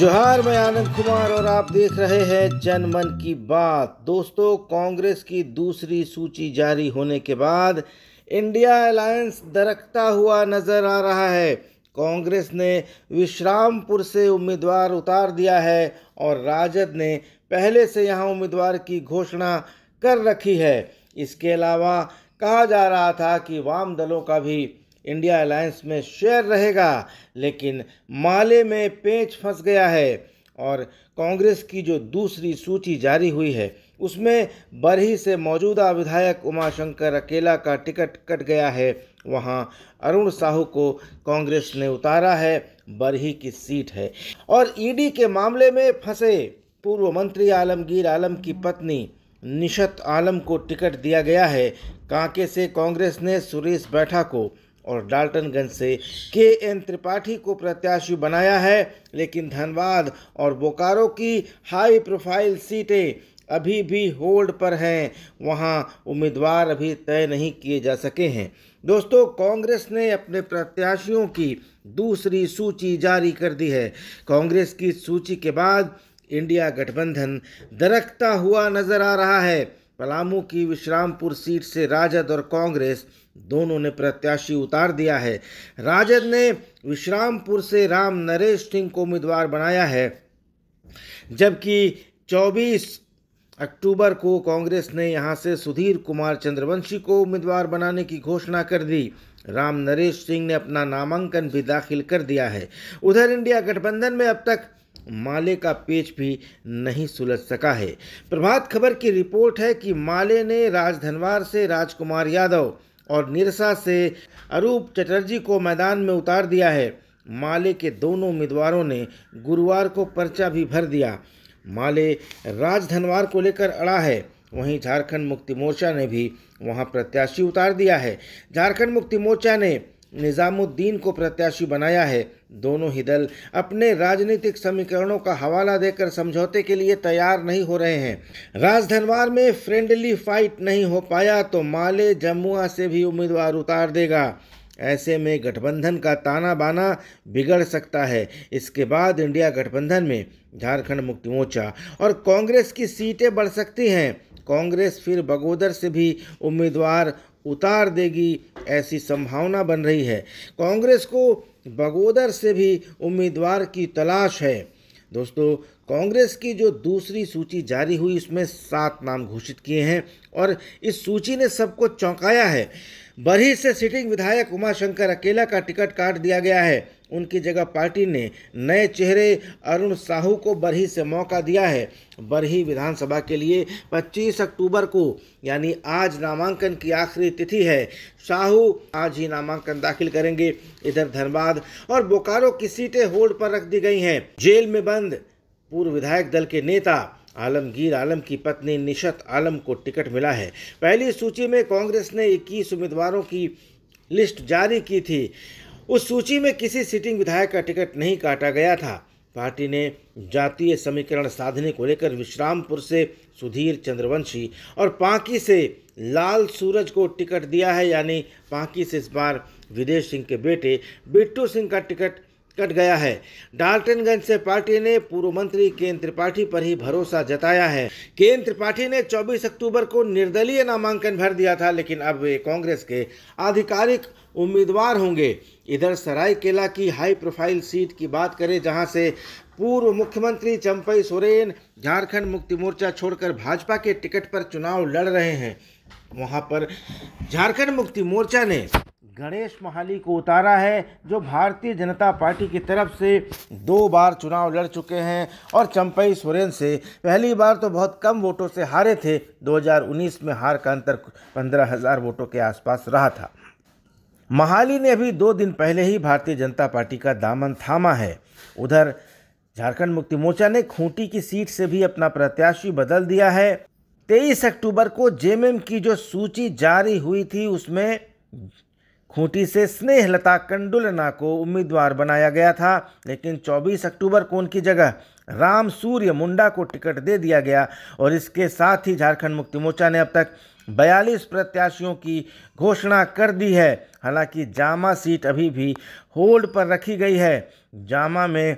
जोहार मैं आनंद कुमार और आप देख रहे हैं जनमन की बात दोस्तों कांग्रेस की दूसरी सूची जारी होने के बाद इंडिया अलायंस दरकता हुआ नजर आ रहा है कांग्रेस ने विश्रामपुर से उम्मीदवार उतार दिया है और राजद ने पहले से यहां उम्मीदवार की घोषणा कर रखी है इसके अलावा कहा जा रहा था कि वाम दलों का भी इंडिया अलायंस में शेयर रहेगा लेकिन माले में पेच फंस गया है और कांग्रेस की जो दूसरी सूची जारी हुई है उसमें बरही से मौजूदा विधायक उमाशंकर अकेला का टिकट कट गया है वहां अरुण साहू को कांग्रेस ने उतारा है बरही की सीट है और ईडी के मामले में फंसे पूर्व मंत्री आलमगीर आलम की पत्नी निशत आलम को टिकट दिया गया है कांके से कांग्रेस ने सुरेश बैठा को और डाल्टनगंज से के एन त्रिपाठी को प्रत्याशी बनाया है लेकिन धनबाद और बोकारो की हाई प्रोफाइल सीटें अभी भी होल्ड पर हैं वहां उम्मीदवार अभी तय नहीं किए जा सके हैं दोस्तों कांग्रेस ने अपने प्रत्याशियों की दूसरी सूची जारी कर दी है कांग्रेस की सूची के बाद इंडिया गठबंधन दरकता हुआ नजर आ रहा है पलामू की विश्रामपुर सीट से राजद और कांग्रेस दोनों ने प्रत्याशी उतार दिया है राजद ने विश्रामपुर से राम नरेश सिंह को उम्मीदवार बनाया है जबकि 24 अक्टूबर को कांग्रेस ने यहां से सुधीर कुमार चंद्रवंशी को उम्मीदवार बनाने की घोषणा कर दी राम नरेश सिंह ने अपना नामांकन भी दाखिल कर दिया है उधर इंडिया गठबंधन में अब तक माले का पेच भी नहीं सुलझ सका है प्रभात खबर की रिपोर्ट है कि माले ने राजधनवार से राजकुमार यादव और निरसा से अरूप चटर्जी को मैदान में उतार दिया है माले के दोनों उम्मीदवारों ने गुरुवार को पर्चा भी भर दिया माले राजधनवार को लेकर अड़ा है वहीं झारखंड मुक्ति मोर्चा ने भी वहां प्रत्याशी उतार दिया है झारखंड मुक्ति मोर्चा ने निज़ामुद्दीन को प्रत्याशी बनाया है दोनों ही दल अपने राजनीतिक समीकरणों का हवाला देकर समझौते के लिए तैयार नहीं हो रहे हैं राजधनवार में फ्रेंडली फाइट नहीं हो पाया तो माले जमुआ से भी उम्मीदवार उतार देगा ऐसे में गठबंधन का ताना बाना बिगड़ सकता है इसके बाद इंडिया गठबंधन में झारखंड मुक्ति मोर्चा और कांग्रेस की सीटें बढ़ सकती हैं कांग्रेस फिर बगोदर से भी उम्मीदवार उतार देगी ऐसी संभावना बन रही है कांग्रेस को बगोदर से भी उम्मीदवार की तलाश है दोस्तों कांग्रेस की जो दूसरी सूची जारी हुई इसमें सात नाम घोषित किए हैं और इस सूची ने सबको चौंकाया है बरही से सिटिंग विधायक उमाशंकर अकेला का टिकट काट दिया गया है उनकी जगह पार्टी ने नए चेहरे अरुण साहू को बरही से मौका दिया है बरही विधानसभा के लिए 25 अक्टूबर को यानी आज नामांकन की आखिरी तिथि है साहू आज ही नामांकन दाखिल करेंगे इधर धनबाद और बोकारो की सीटें होल्ड पर रख दी गई हैं जेल में बंद पूर्व विधायक दल के नेता आलमगीर आलम की पत्नी निशत आलम को टिकट मिला है पहली सूची में कांग्रेस ने इक्कीस उम्मीदवारों की लिस्ट जारी की थी उस सूची में किसी सिटिंग विधायक का टिकट नहीं काटा गया था पार्टी ने जातीय समीकरण साधने को लेकर विश्रामपुर से सुधीर चंद्रवंशी और पांकी से लाल सूरज को टिकट दिया है यानी पांकी से इस बार विदेश सिंह के बेटे बिट्टू सिंह का टिकट कट गया है डाल्टनगंज से पार्टी ने पूर्व मंत्री केंद्र त्रिपाठी पर ही भरोसा जताया है केंद्र त्रिपाठी ने 24 अक्टूबर को निर्दलीय नामांकन भर दिया था लेकिन अब वे कांग्रेस के आधिकारिक उम्मीदवार होंगे इधर सरायकेला की हाई प्रोफाइल सीट की बात करें जहां से पूर्व मुख्यमंत्री चंपई सोरेन झारखंड मुक्ति मोर्चा छोड़कर भाजपा के टिकट पर चुनाव लड़ रहे हैं वहां पर झारखंड मुक्ति मोर्चा ने गणेश महाली को उतारा है जो भारतीय जनता पार्टी की तरफ से दो बार चुनाव लड़ चुके हैं और चंपई सोरेन से पहली बार तो बहुत कम वोटों से हारे थे 2019 में हार का अंतर पंद्रह हज़ार वोटों के आसपास रहा था महाली ने अभी दो दिन पहले ही भारतीय जनता पार्टी का दामन थामा है उधर झारखंड मुक्ति मोर्चा ने खूंटी की सीट से भी अपना प्रत्याशी बदल दिया है तेईस अक्टूबर को जेएमएम की जो सूची जारी हुई थी उसमें खूंटी से स्नेहलता कंडुलना को उम्मीदवार बनाया गया था लेकिन 24 अक्टूबर को उनकी जगह राम सूर्य मुंडा को टिकट दे दिया गया और इसके साथ ही झारखंड मुक्ति मोर्चा ने अब तक 42 प्रत्याशियों की घोषणा कर दी है हालांकि जामा सीट अभी भी होल्ड पर रखी गई है जामा में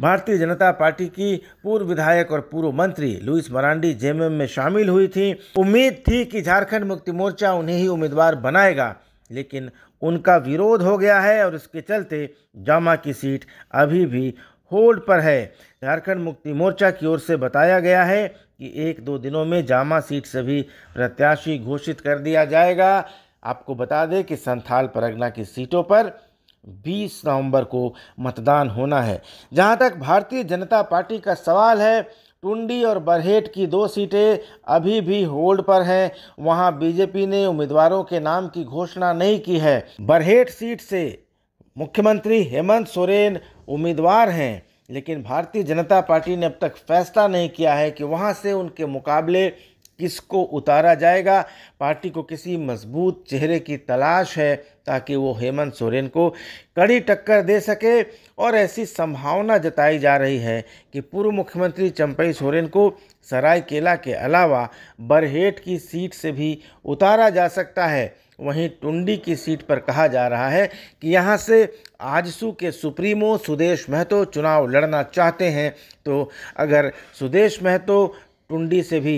भारतीय जनता पार्टी की पूर्व विधायक और पूर्व मंत्री लुइस मरांडी जेएमएम में शामिल हुई थी उम्मीद थी कि झारखंड मुक्ति मोर्चा उन्हें ही उम्मीदवार बनाएगा लेकिन उनका विरोध हो गया है और इसके चलते जामा की सीट अभी भी होल्ड पर है झारखंड मुक्ति मोर्चा की ओर से बताया गया है कि एक दो दिनों में जामा सीट से भी प्रत्याशी घोषित कर दिया जाएगा आपको बता दें कि संथाल परगना की सीटों पर 20 नवंबर को मतदान होना है जहां तक भारतीय जनता पार्टी का सवाल है टुंडी और बरहेट की दो सीटें अभी भी होल्ड पर हैं वहां बीजेपी ने उम्मीदवारों के नाम की घोषणा नहीं की है बरहेट सीट से मुख्यमंत्री हेमंत सोरेन उम्मीदवार हैं लेकिन भारतीय जनता पार्टी ने अब तक फैसला नहीं किया है कि वहां से उनके मुकाबले किसको उतारा जाएगा पार्टी को किसी मजबूत चेहरे की तलाश है ताकि वो हेमंत सोरेन को कड़ी टक्कर दे सके और ऐसी संभावना जताई जा रही है कि पूर्व मुख्यमंत्री चंपई सोरेन को सरायकेला के अलावा बरहेट की सीट से भी उतारा जा सकता है वहीं टुंडी की सीट पर कहा जा रहा है कि यहाँ से आजसू के सुप्रीमो सुदेश महतो चुनाव लड़ना चाहते हैं तो अगर सुदेश महतो टुंडी से भी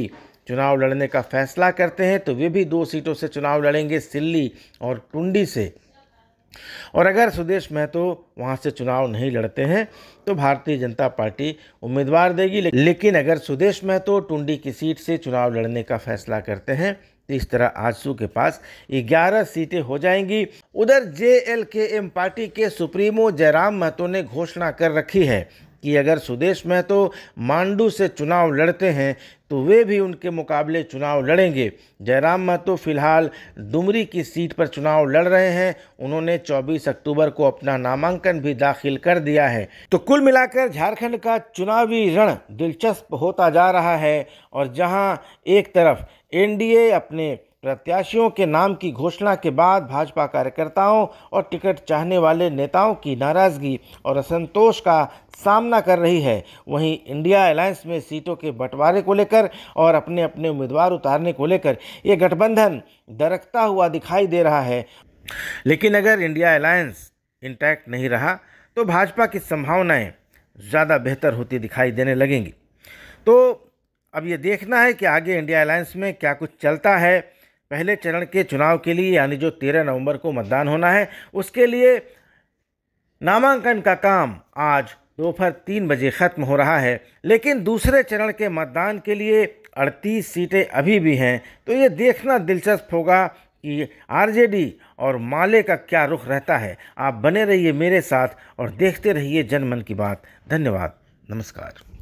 चुनाव लड़ने का फैसला करते हैं तो वे भी दो सीटों से चुनाव लड़ेंगे सिल्ली और टुंडी से और अगर सुदेश महतो वहाँ से चुनाव नहीं लड़ते हैं तो भारतीय जनता पार्टी उम्मीदवार देगी लेकिन अगर सुदेश महतो टुंडी की सीट से चुनाव लड़ने का फैसला करते हैं तो इस तरह आजसू के पास 11 सीटें हो जाएंगी उधर J L K M party के सुप्रीमो जयराम महतो ने घोषणा कर रखी है कि अगर सुदेश महतो मांडू से चुनाव लड़ते हैं तो वे भी उनके मुकाबले चुनाव लड़ेंगे जयराम महतो फिलहाल डुमरी की सीट पर चुनाव लड़ रहे हैं उन्होंने 24 अक्टूबर को अपना नामांकन भी दाखिल कर दिया है तो कुल मिलाकर झारखंड का चुनावी रण दिलचस्प होता जा रहा है और जहां एक तरफ एनडीए अपने प्रत्याशियों के नाम की घोषणा के बाद भाजपा कार्यकर्ताओं और टिकट चाहने वाले नेताओं की नाराज़गी और असंतोष का सामना कर रही है वहीं इंडिया अलायंस में सीटों के बंटवारे को लेकर और अपने अपने उम्मीदवार उतारने को लेकर ये गठबंधन दरकता हुआ दिखाई दे रहा है लेकिन अगर इंडिया अलायंस इंटैक्ट नहीं रहा तो भाजपा की संभावनाएँ ज़्यादा बेहतर होती दिखाई देने लगेंगी तो अब ये देखना है कि आगे इंडिया अलायंस में क्या कुछ चलता है पहले चरण के चुनाव के लिए यानी जो तेरह नवंबर को मतदान होना है उसके लिए नामांकन का काम आज दोपहर तीन बजे ख़त्म हो रहा है लेकिन दूसरे चरण के मतदान के लिए अड़तीस सीटें अभी भी हैं तो ये देखना दिलचस्प होगा कि आरजेडी और माले का क्या रुख रहता है आप बने रहिए मेरे साथ और देखते रहिए जनमन की बात धन्यवाद नमस्कार